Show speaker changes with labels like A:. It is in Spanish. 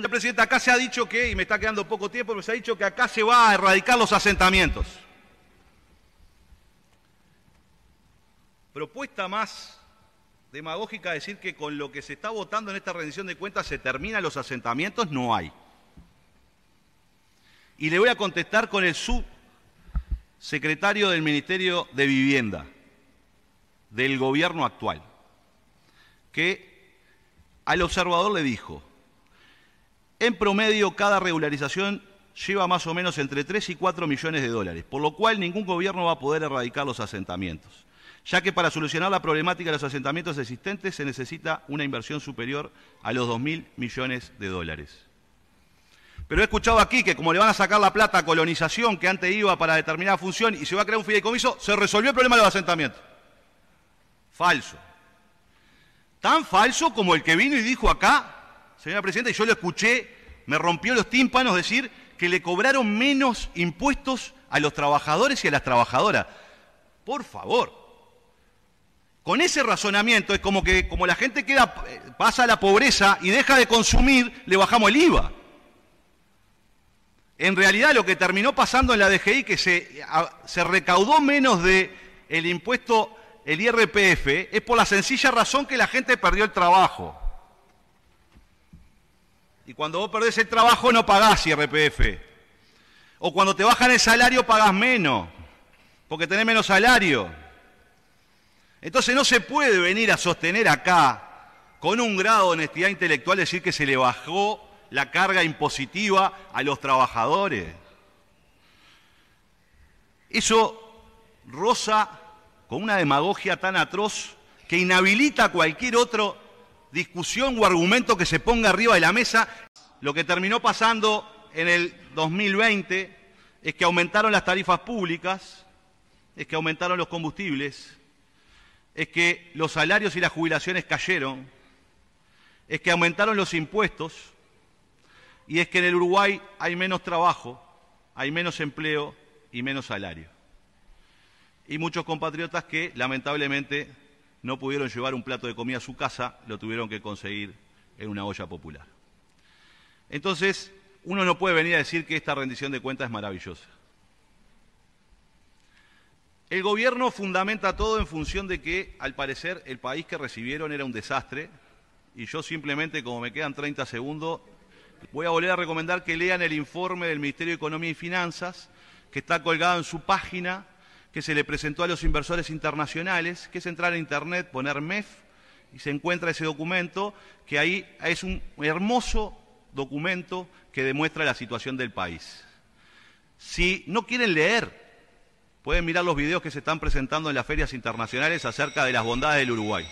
A: Presidente, acá se ha dicho que, y me está quedando poco tiempo, pero se ha dicho que acá se va a erradicar los asentamientos. Propuesta más demagógica decir que con lo que se está votando en esta rendición de cuentas se terminan los asentamientos, no hay. Y le voy a contestar con el subsecretario del Ministerio de Vivienda del gobierno actual, que al observador le dijo, en promedio, cada regularización lleva más o menos entre 3 y 4 millones de dólares, por lo cual ningún gobierno va a poder erradicar los asentamientos, ya que para solucionar la problemática de los asentamientos existentes se necesita una inversión superior a los 2.000 millones de dólares. Pero he escuchado aquí que como le van a sacar la plata a colonización que antes iba para determinada función y se va a crear un fideicomiso, se resolvió el problema de los asentamientos. Falso. Tan falso como el que vino y dijo acá señora presidenta, y yo lo escuché, me rompió los tímpanos decir que le cobraron menos impuestos a los trabajadores y a las trabajadoras. Por favor. Con ese razonamiento es como que como la gente queda eh, pasa a la pobreza y deja de consumir, le bajamos el IVA. En realidad lo que terminó pasando en la DGI que se, se recaudó menos de el impuesto el IRPF es por la sencilla razón que la gente perdió el trabajo. Y cuando vos perdés el trabajo no pagás IRPF. O cuando te bajan el salario pagás menos, porque tenés menos salario. Entonces no se puede venir a sostener acá con un grado de honestidad intelectual decir que se le bajó la carga impositiva a los trabajadores. Eso rosa con una demagogia tan atroz que inhabilita a cualquier otro discusión o argumento que se ponga arriba de la mesa. Lo que terminó pasando en el 2020 es que aumentaron las tarifas públicas, es que aumentaron los combustibles, es que los salarios y las jubilaciones cayeron, es que aumentaron los impuestos y es que en el Uruguay hay menos trabajo, hay menos empleo y menos salario. Y muchos compatriotas que lamentablemente no pudieron llevar un plato de comida a su casa, lo tuvieron que conseguir en una olla popular. Entonces, uno no puede venir a decir que esta rendición de cuentas es maravillosa. El gobierno fundamenta todo en función de que, al parecer, el país que recibieron era un desastre. Y yo simplemente, como me quedan 30 segundos, voy a volver a recomendar que lean el informe del Ministerio de Economía y Finanzas, que está colgado en su página que se le presentó a los inversores internacionales, que es entrar a Internet, poner MEF, y se encuentra ese documento, que ahí es un hermoso documento que demuestra la situación del país. Si no quieren leer, pueden mirar los videos que se están presentando en las ferias internacionales acerca de las bondades del Uruguay.